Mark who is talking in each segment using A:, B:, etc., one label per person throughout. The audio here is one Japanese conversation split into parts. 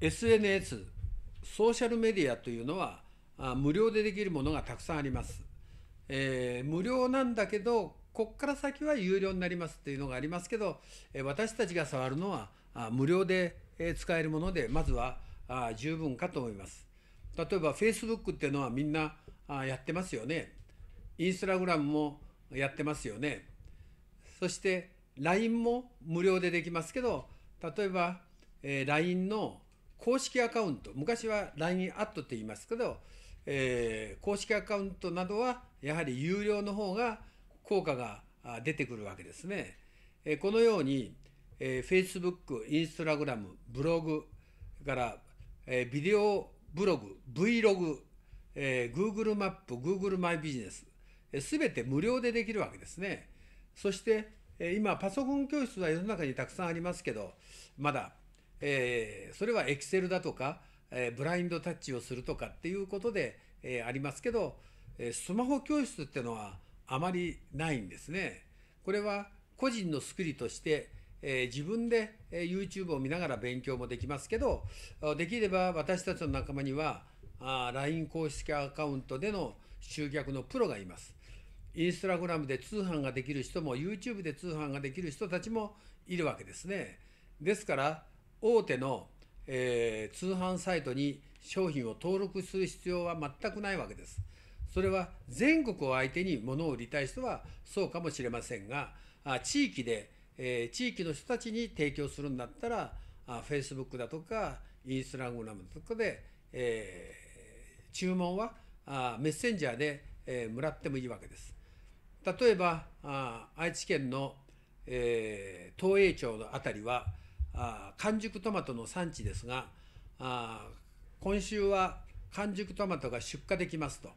A: SNS ソーシャルメディアというのは無料でできるものがたくさんあります、えー、無料なんだけどこっから先は有料になりますっていうのがありますけど私たちが触るのは無料で使えるものでまずは十分かと思います例えば Facebook っていうのはみんなやってますよね Instagram もやってますよねそして LINE も無料でできますけど例えば LINE の公式アカウント昔は LINE アットって言いますけど、えー、公式アカウントなどはやはり有料の方が効果が出てくるわけですね。えー、このように、えー、Facebook、Instagram、ブログから、えー、ビデオブログ、Vlog、えー、Google マップ、Google マイビジネス、す、べ、て無料でできるわけですね。そして、えー、今、パソコン教室は世の中にたくさんありますけど、まだえー、それはエクセルだとか、えー、ブラインドタッチをするとかっていうことで、えー、ありますけど、えスマホ教室ってのはあまりないんですね。これは個人のスりとして、え自分で YouTube を見ながら勉強もできますけどできれば私たちの仲間にはあ LINE 公式アカウントでの集客のプロがいます。インスタグラムで通販ができる人も YouTube で通販ができる人たちもいるわけですね。ですから大手の、えー、通販サイトに商品を登録する必要は全くないわけです。それは全国を相手に物を売りたい人はそうかもしれませんが、地域で、えー、地域の人たちに提供するんだったら、Facebook だとか、インスタグラムとかで、えー、注文はあメッセンジャーで、えー、もらってもいいわけです。例えば、あ愛知県の、えー、東栄町の辺りは、あ完熟トマトの産地ですがあ今週は完熟トマトが出荷できますと、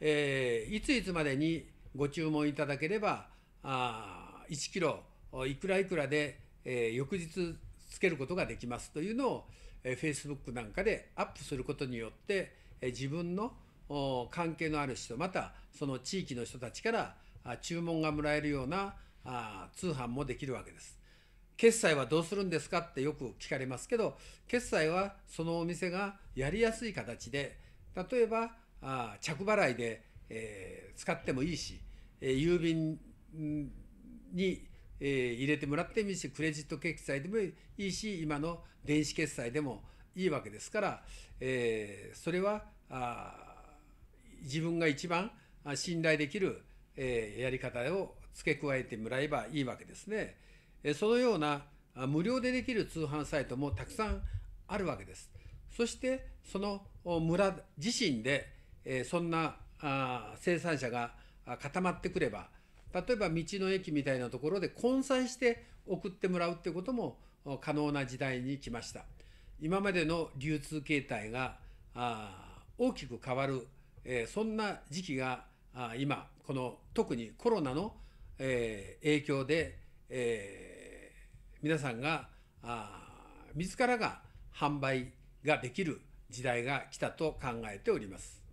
A: えー、いついつまでにご注文いただければあ1キロいくらいくらで、えー、翌日つけることができますというのを、えー、Facebook なんかでアップすることによって、えー、自分の関係のある人またその地域の人たちから注文がもらえるような通販もできるわけです。決済はどうするんですかってよく聞かれますけど決済はそのお店がやりやすい形で例えばあ着払いで、えー、使ってもいいし、えー、郵便に、えー、入れてもらってもいいしクレジット決済でもいいし今の電子決済でもいいわけですから、えー、それはあ自分が一番信頼できる、えー、やり方を付け加えてもらえばいいわけですね。そのような無料でできる通販サイトもたくさんあるわけです。そしてその村自身でそんな生産者が固まってくれば例えば道の駅みたいなところで混載して送ってもらうってことも可能な時代に来ました。今までの流通形態が大きく変わるそんな時期が今この特にコロナの影響でえー、皆さんがあ自らが販売ができる時代が来たと考えております。